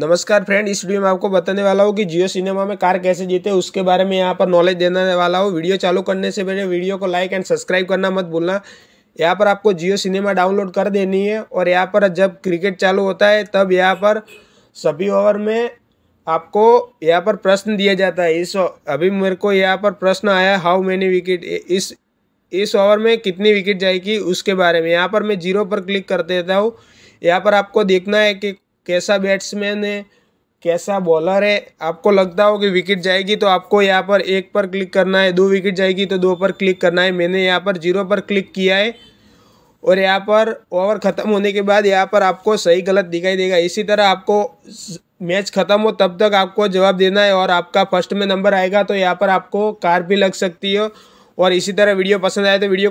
नमस्कार फ्रेंड इस वीडियो में आपको बताने वाला हूँ कि जियो सिनेमा में कार कैसे जीते उसके बारे में यहाँ पर नॉलेज देने वाला हूँ वीडियो चालू करने से पहले वीडियो को लाइक एंड सब्सक्राइब करना मत भूलना यहाँ पर आपको जियो सिनेमा डाउनलोड कर देनी है और यहाँ पर जब क्रिकेट चालू होता है तब यहाँ पर सभी ओवर में आपको यहाँ पर प्रश्न दिया जाता है इस अभी मेरे को यहाँ पर प्रश्न आया हाउ मैनी विकेट इस इस ओवर में कितनी विकेट जाएगी उसके बारे में यहाँ पर मैं जीरो पर क्लिक कर देता हूँ यहाँ पर आपको देखना है कि कैसा बैट्समैन है कैसा बॉलर है आपको लगता हो कि विकेट जाएगी तो आपको यहाँ पर एक पर क्लिक करना है दो विकेट जाएगी तो दो पर क्लिक करना है मैंने यहाँ पर जीरो पर क्लिक किया है और यहाँ पर ओवर ख़त्म होने के बाद यहाँ पर आपको सही गलत दिखाई देगा इसी तरह आपको मैच ख़त्म हो तब तक आपको जवाब देना है और आपका फर्स्ट में नंबर आएगा तो यहाँ पर आपको कार भी लग सकती हो और इसी तरह वीडियो पसंद आए तो वीडियो